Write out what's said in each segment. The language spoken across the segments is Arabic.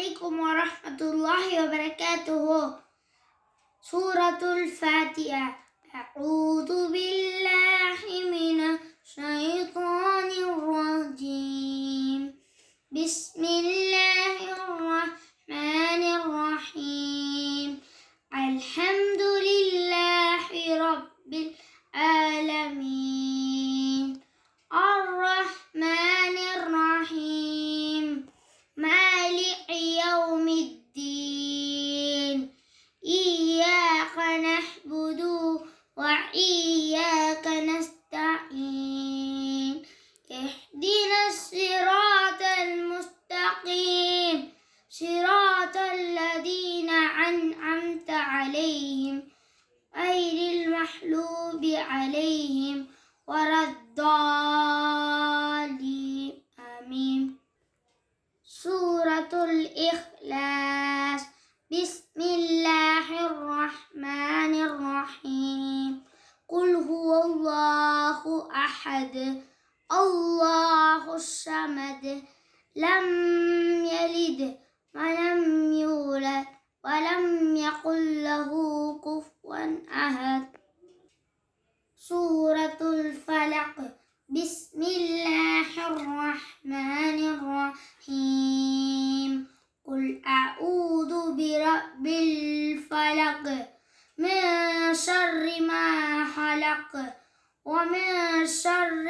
عليكم ورحمة الله وبركاته سورة الفاتحة أعوذ بالله من الشيطان الرجيم بسم الله الرحمن الرحيم الحمد لله رب العالمين صراط الذين أنعمت عليهم غير المحلوب عليهم ولا الضالين آمين سورة الإخلاص بسم الله الرحمن الرحيم قل هو الله أحد الله الصمد لم يلد ولم يولد ولم يقل له كفوا أحد سورة الفلق بسم الله الرحمن الرحيم قل أعوذ برب الفلق من شر ما خلق ومن شر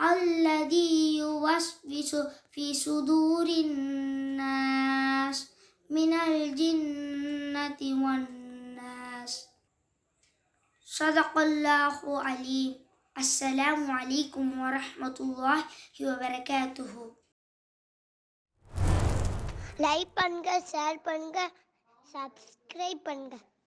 الذي يوسوس في صدور الناس من الجنة والناس صدق الله عليم السلام عليكم ورحمة الله وبركاته லைக் பண்ணுங்க ஷேர் பண்ணுங்க சப்ஸ்கிரைப் பண்ணுங்க